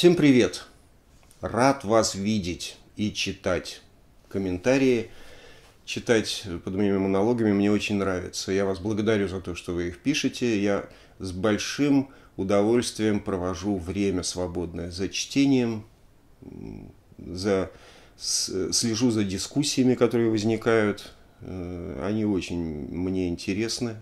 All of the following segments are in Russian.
Всем привет! Рад вас видеть и читать. Комментарии читать под моими монологами мне очень нравится. Я вас благодарю за то, что вы их пишете. Я с большим удовольствием провожу время свободное за чтением, за, слежу за дискуссиями, которые возникают. Э, они очень мне интересны,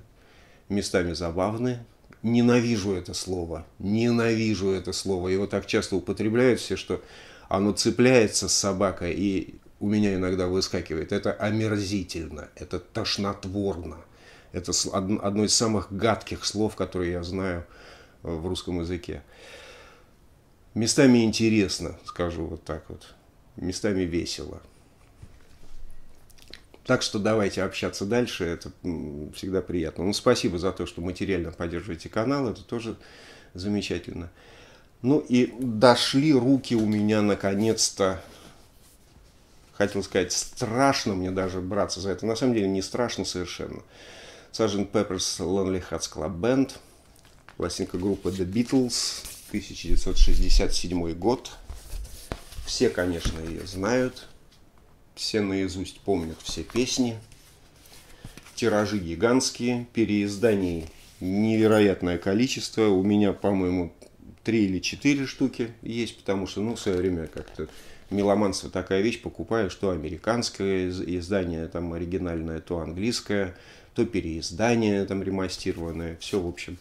местами забавны. Ненавижу это слово. Ненавижу это слово. Его так часто употребляют все, что оно цепляется с собакой и у меня иногда выскакивает. Это омерзительно, это тошнотворно. Это одно из самых гадких слов, которые я знаю э, в русском языке. Местами интересно, скажу вот так вот. Местами весело. Так что давайте общаться дальше, это всегда приятно. Ну, спасибо за то, что материально поддерживаете канал, это тоже замечательно. Ну и дошли руки у меня наконец-то, хотел сказать, страшно мне даже браться за это. На самом деле не страшно совершенно. Sgt. Pepper's Lonely Hearts Club Band, пластинка группы The Beatles, 1967 год. Все, конечно, ее знают все наизусть помнят все песни, тиражи гигантские, переизданий невероятное количество. У меня, по-моему, три или четыре штуки есть, потому что, ну, в свое время как-то меломанство такая вещь, покупаю, что американское издание, там, оригинальное, то английское, то переиздание, там, ремастированное, все, в общем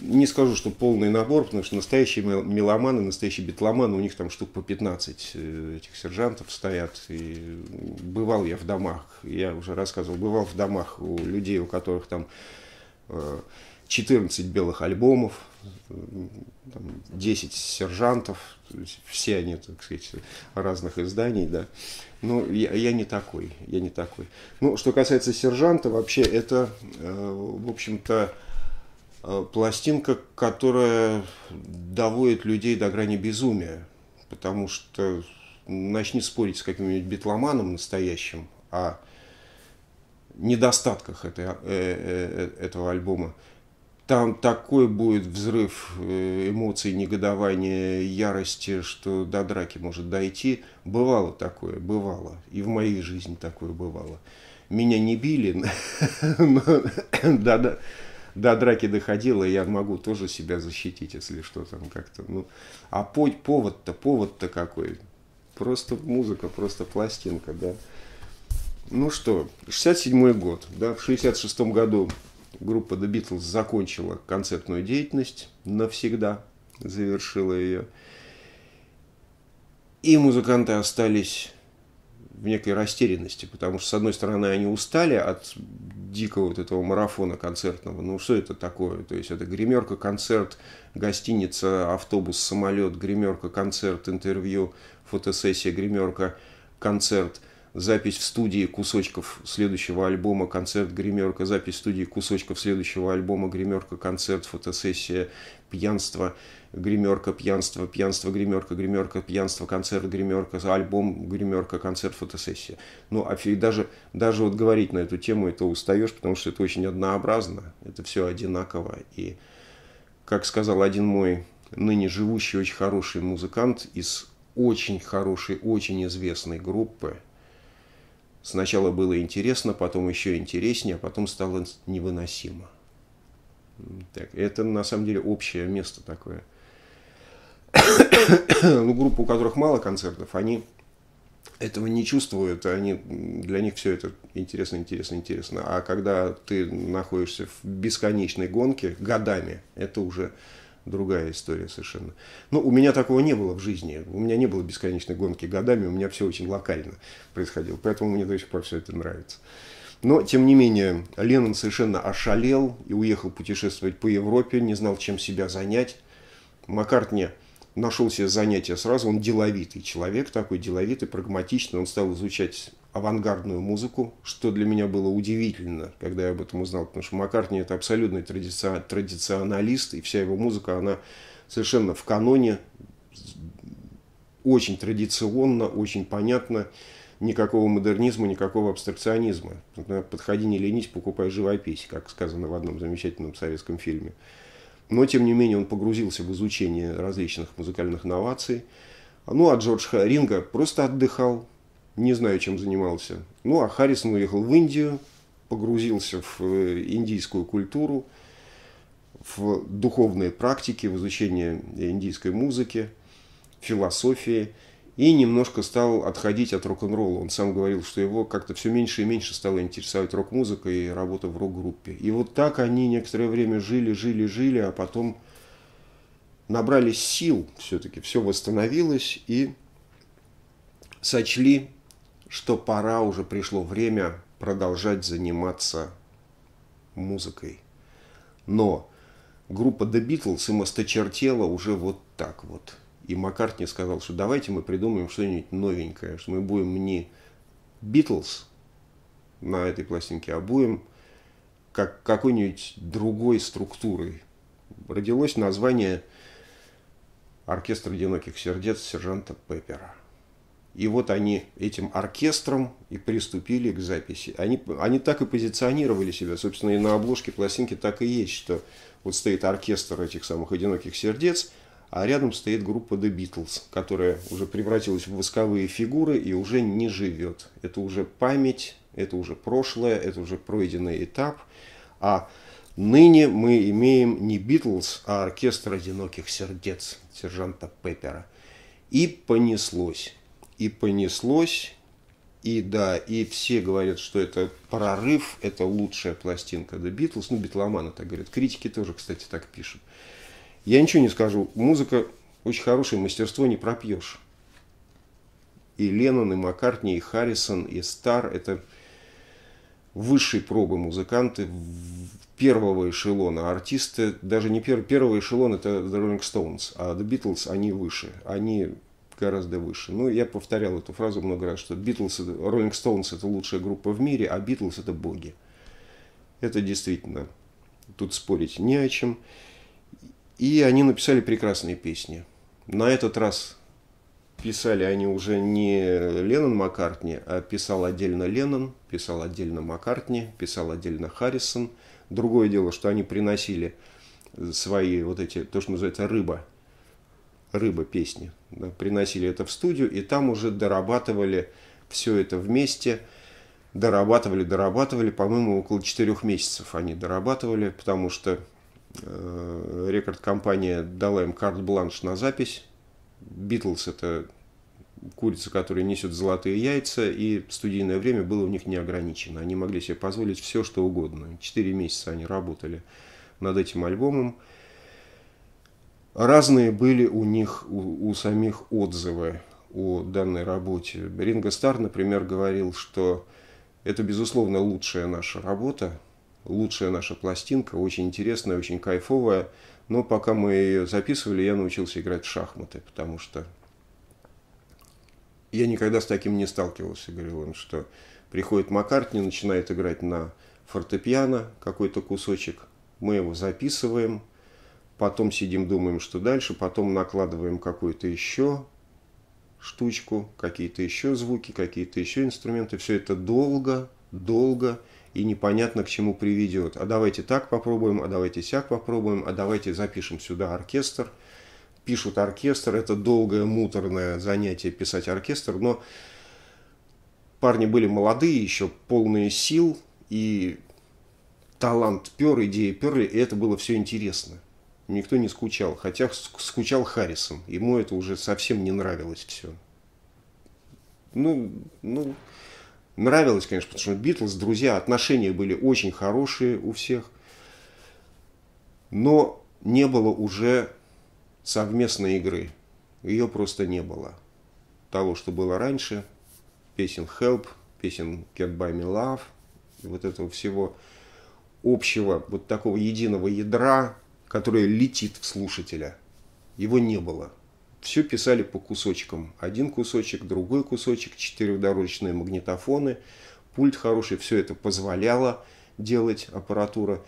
не скажу, что полный набор, потому что настоящие меломаны, настоящие битломаны, у них там штук по 15 э, этих сержантов стоят. И бывал я в домах, я уже рассказывал, бывал в домах у людей, у которых там 14 э, белых альбомов, 10 э, сержантов, все они, так сказать, разных изданий, да. Но ну, я, я не такой, я не такой. Ну, что касается сержанта, вообще это, в общем-то, Э, пластинка, которая доводит людей до грани безумия, потому что начни спорить с каким-нибудь битломаном настоящим о недостатках этой, э, э, этого альбома. Там такой будет взрыв эмоций, негодования, ярости, что до драки может дойти. Бывало такое, бывало. И в моей жизни такое бывало. Меня не били, да но до драки доходило, я могу тоже себя защитить, если что там как-то. Ну, а повод-то, повод-то какой? Просто музыка, просто пластинка, да. Ну что, 67-й год, да, в 66-м году группа The Beatles закончила концертную деятельность навсегда, завершила ее. И музыканты остались в некой растерянности, потому что, с одной стороны, они устали от дикого вот этого марафона концертного. Ну, что это такое? То есть, это гримерка, концерт, гостиница, автобус, самолет, гримерка, концерт, интервью, фотосессия, гримерка, концерт запись в студии кусочков следующего альбома «Концерт Гримерка», запись в студии кусочков следующего альбома «Гримерка», концерт, фотосессия, пьянство, гримерка, пьянство, пьянство, гримерка, гримерка, пьянство, концерт, гримерка, альбом, гримерка, концерт, фотосессия. Ну, а даже, даже вот говорить на эту тему, это устаешь, потому что это очень однообразно, это все одинаково. И, как сказал один мой ныне живущий очень хороший музыкант из очень хорошей, очень известной группы – Сначала было интересно, потом еще интереснее, а потом стало невыносимо. Так, это на самом деле общее место такое. ну, группы, у которых мало концертов, они этого не чувствуют, они, для них все это интересно, интересно, интересно. А когда ты находишься в бесконечной гонке годами, это уже другая история совершенно. Но ну, у меня такого не было в жизни. У меня не было бесконечной гонки годами, у меня все очень локально происходило. Поэтому мне до сих пор все это нравится. Но, тем не менее, Леннон совершенно ошалел и уехал путешествовать по Европе, не знал, чем себя занять. Маккартни нашел себе занятие сразу, он деловитый человек такой, деловитый, прагматичный, он стал изучать авангардную музыку, что для меня было удивительно, когда я об этом узнал, потому что Маккартни это абсолютный традици... традиционалист, и вся его музыка, она совершенно в каноне, очень традиционно, очень понятно, никакого модернизма, никакого абстракционизма. Подходи, не ленись, покупай живопись, как сказано в одном замечательном советском фильме. Но, тем не менее, он погрузился в изучение различных музыкальных новаций. Ну, а Джордж Ринга просто отдыхал, не знаю, чем занимался. Ну, а Харрисон уехал в Индию, погрузился в э, индийскую культуру, в духовные практики, в изучение индийской музыки, философии и немножко стал отходить от рок-н-ролла. Он сам говорил, что его как-то все меньше и меньше стало интересовать рок-музыка и работа в рок-группе. И вот так они некоторое время жили, жили, жили, а потом набрались сил все-таки, все восстановилось и сочли что пора, уже пришло время продолжать заниматься музыкой. Но группа The Beatles им осточертела уже вот так вот. И Маккартни сказал, что давайте мы придумаем что-нибудь новенькое, что мы будем не Beatles на этой пластинке, а будем как какой-нибудь другой структурой. Родилось название «Оркестр одиноких сердец» сержанта Пеппера – и вот они этим оркестром и приступили к записи. Они, они так и позиционировали себя. Собственно, и на обложке пластинки так и есть, что вот стоит оркестр этих самых «Одиноких сердец», а рядом стоит группа The Beatles, которая уже превратилась в восковые фигуры и уже не живет. Это уже память, это уже прошлое, это уже пройденный этап. А ныне мы имеем не Битлз, а оркестр одиноких сердец сержанта Пеппера. И понеслось и понеслось, и да, и все говорят, что это прорыв, это лучшая пластинка The Beatles, ну, битломаны так говорят, критики тоже, кстати, так пишут. Я ничего не скажу, музыка очень хорошее мастерство не пропьешь. И Леннон, и Маккартни, и Харрисон, и Стар – это высшие пробы музыканты первого эшелона. Артисты, даже не пер, первого эшелона – это The Rolling Stones, а The Beatles – они выше. Они гораздо выше. Ну, я повторял эту фразу много раз, что Битлз, Роллинг Стоунс – это лучшая группа в мире, а Битлз – это боги. Это действительно, тут спорить не о чем. И они написали прекрасные песни. На этот раз писали они уже не Леннон Маккартни, а писал отдельно Леннон, писал отдельно Маккартни, писал отдельно Харрисон. Другое дело, что они приносили свои вот эти, то, что называется рыба, рыба песни. Да, приносили это в студию, и там уже дорабатывали все это вместе. Дорабатывали, дорабатывали, по-моему, около четырех месяцев они дорабатывали, потому что э, рекорд-компания дала им карт-бланш на запись. Битлз это курица, которая несет золотые яйца, и студийное время было у них не ограничено. Они могли себе позволить все, что угодно. Четыре месяца они работали над этим альбомом. Разные были у них, у, у самих отзывы о данной работе. Ринго Стар, например, говорил, что это, безусловно, лучшая наша работа, лучшая наша пластинка, очень интересная, очень кайфовая. Но пока мы ее записывали, я научился играть в шахматы, потому что я никогда с таким не сталкивался, говорил он, что приходит Маккартни, начинает играть на фортепиано какой-то кусочек, мы его записываем – потом сидим, думаем, что дальше, потом накладываем какую-то еще штучку, какие-то еще звуки, какие-то еще инструменты. Все это долго, долго и непонятно к чему приведет. А давайте так попробуем, а давайте сяк попробуем, а давайте запишем сюда оркестр. Пишут оркестр, это долгое муторное занятие писать оркестр, но парни были молодые, еще полные сил, и талант пер, идеи перли, и это было все интересно никто не скучал. Хотя скучал Харрисон. Ему это уже совсем не нравилось все. Ну, ну, нравилось, конечно, потому что Битлз, друзья, отношения были очень хорошие у всех. Но не было уже совместной игры. Ее просто не было. Того, что было раньше, песен Help, песен Get By Me Love, вот этого всего общего, вот такого единого ядра, которое летит в слушателя. Его не было. Все писали по кусочкам. Один кусочек, другой кусочек, четырехдорожечные магнитофоны, пульт хороший, все это позволяло делать аппаратура.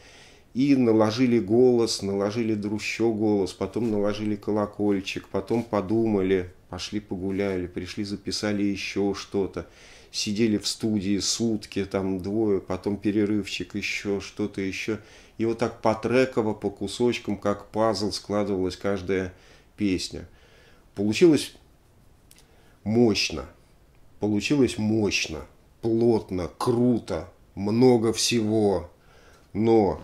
И наложили голос, наложили еще голос, потом наложили колокольчик, потом подумали, пошли погуляли, пришли записали еще что-то, сидели в студии сутки, там двое, потом перерывчик, еще что-то еще. И вот так по треково, по кусочкам, как пазл складывалась каждая песня. Получилось мощно, получилось мощно, плотно, круто, много всего. Но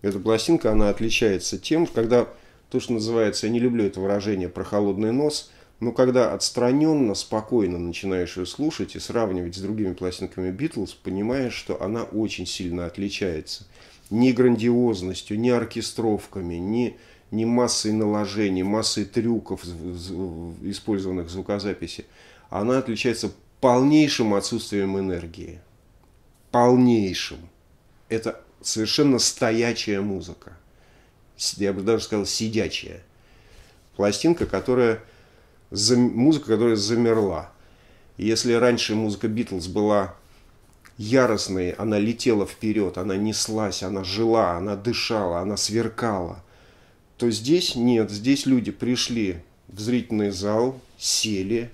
эта пластинка, она отличается тем, когда то, что называется, я не люблю это выражение про холодный нос, но когда отстраненно, спокойно начинаешь ее слушать и сравнивать с другими пластинками Битлз, понимаешь, что она очень сильно отличается. Ни грандиозностью, ни оркестровками, ни, ни массой наложений, массой трюков, использованных в звукозаписи. Она отличается полнейшим отсутствием энергии. Полнейшим. Это совершенно стоячая музыка я бы даже сказал, сидячая. Пластинка, которая, музыка, которая замерла. Если раньше музыка Битлз была яростной, она летела вперед, она неслась, она жила, она дышала, она сверкала, то здесь нет, здесь люди пришли в зрительный зал, сели,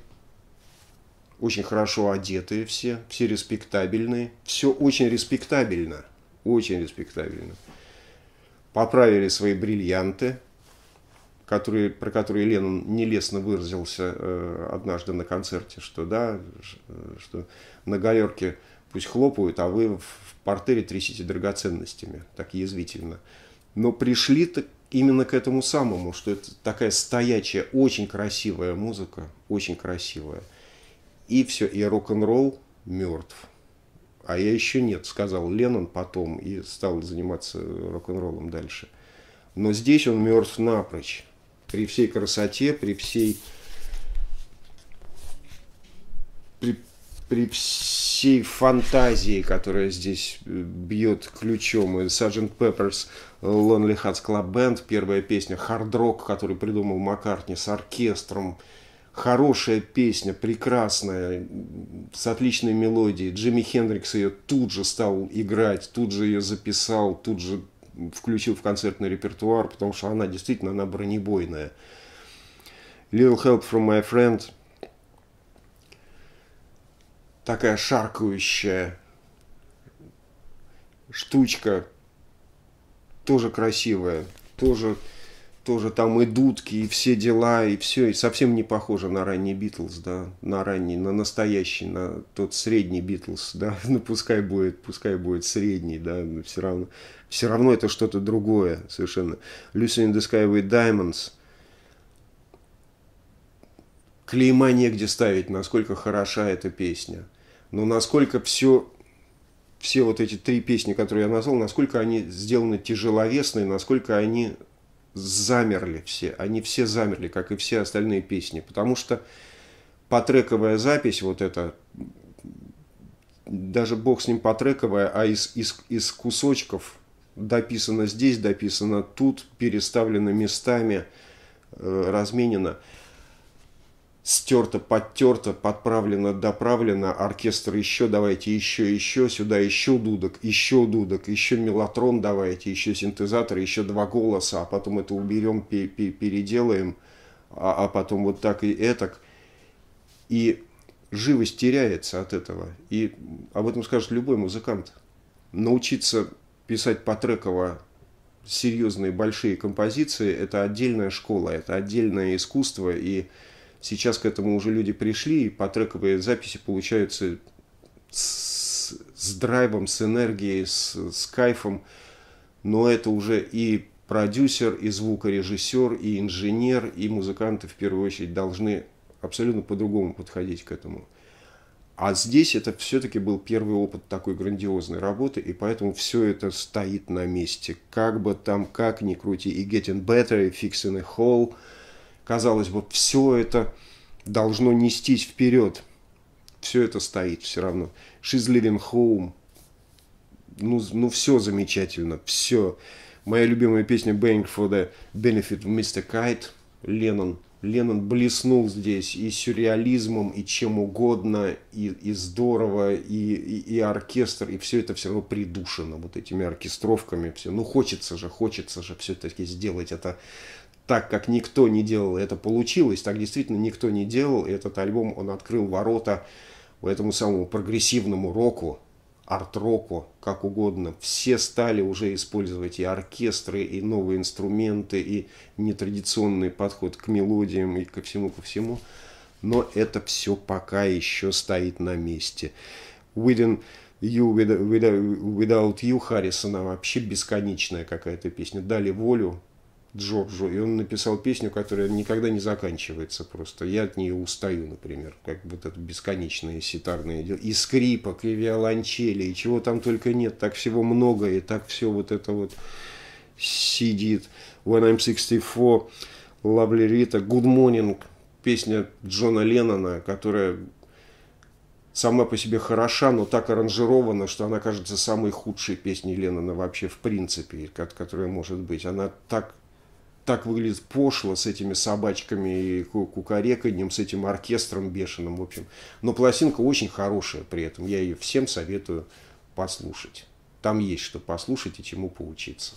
очень хорошо одетые все, все респектабельные, все очень респектабельно, очень респектабельно – поправили свои бриллианты, которые, про которые Леннон нелестно выразился э, однажды на концерте, что да, э, что на галерке пусть хлопают, а вы в портере трясите драгоценностями, так язвительно. Но пришли именно к этому самому, что это такая стоячая, очень красивая музыка, очень красивая. И все, и рок-н-ролл мертв. А я еще нет, сказал Леннон потом и стал заниматься рок-н-роллом дальше. Но здесь он мертв напрочь. При всей красоте, при всей... При, при всей фантазии, которая здесь э, бьет ключом. И Sgt. Pepper's Lonely Hearts Club Band, первая песня, хард-рок, который придумал Маккартни с оркестром хорошая песня, прекрасная, с отличной мелодией. Джимми Хендрикс ее тут же стал играть, тут же ее записал, тут же включил в концертный репертуар, потому что она действительно, она бронебойная. Little Help from My Friend такая шаркающая штучка, тоже красивая, тоже тоже там и дудки, и все дела, и все, и совсем не похоже на ранний Битлз, да, на ранний, на настоящий, на тот средний Битлз, да, ну пускай будет, пускай будет средний, да, но все равно, все равно это что-то другое совершенно. Lucy in the Sky with Diamonds, клейма негде ставить, насколько хороша эта песня, но насколько все все вот эти три песни, которые я назвал, насколько они сделаны тяжеловесные, насколько они замерли все. Они все замерли, как и все остальные песни. Потому что потрековая запись, вот эта, даже бог с ним потрековая, а из, из, из кусочков дописано здесь, дописано тут, переставлено местами, э, разменено – стерто, подтерто, подправлено, доправлено, оркестр еще, давайте еще, еще, сюда еще дудок, еще дудок, еще мелатрон давайте, еще синтезатор, еще два голоса, а потом это уберем, переделаем, а, а потом вот так и этак. И живость теряется от этого. И об этом скажет любой музыкант. Научиться писать по Трекова серьезные большие композиции – это отдельная школа, это отдельное искусство, и Сейчас к этому уже люди пришли, и по трековые записи получаются с, с драйвом, с энергией, с, с кайфом. Но это уже и продюсер, и звукорежиссер, и инженер, и музыканты в первую очередь должны абсолютно по-другому подходить к этому. А здесь это все-таки был первый опыт такой грандиозной работы, и поэтому все это стоит на месте. Как бы там, как ни крути, и Getting Better, и Fixing a Hole – казалось бы, все это должно нестись вперед. Все это стоит все равно. She's living home. Ну, ну все замечательно, все. Моя любимая песня Bang for the Benefit of Mr. Kite, Леннон. Леннон блеснул здесь и сюрреализмом, и чем угодно, и, и здорово, и, и, и оркестр, и все это все равно придушено вот этими оркестровками. Все. Ну, хочется же, хочется же все-таки сделать это так как никто не делал, это получилось, так действительно никто не делал, и этот альбом, он открыл ворота этому самому прогрессивному року, арт-року, как угодно. Все стали уже использовать и оркестры, и новые инструменты, и нетрадиционный подход к мелодиям, и ко всему, ко всему. Но это все пока еще стоит на месте. Уиден... You Without You Харрисона вообще бесконечная какая-то песня. Дали волю Джорджу, и он написал песню, которая никогда не заканчивается просто. Я от нее устаю, например, как вот это бесконечное ситарное дело. И скрипок, и виолончели, и чего там только нет, так всего много, и так все вот это вот сидит. When I'm 64, Lovely Rita, Good Morning, песня Джона Леннона, которая сама по себе хороша, но так аранжирована, что она кажется самой худшей песней Леннона вообще в принципе, которая может быть. Она так так выглядит пошло с этими собачками и кукареканьем, с этим оркестром бешеным, в общем. Но пластинка очень хорошая при этом. Я ее всем советую послушать. Там есть что послушать и чему поучиться.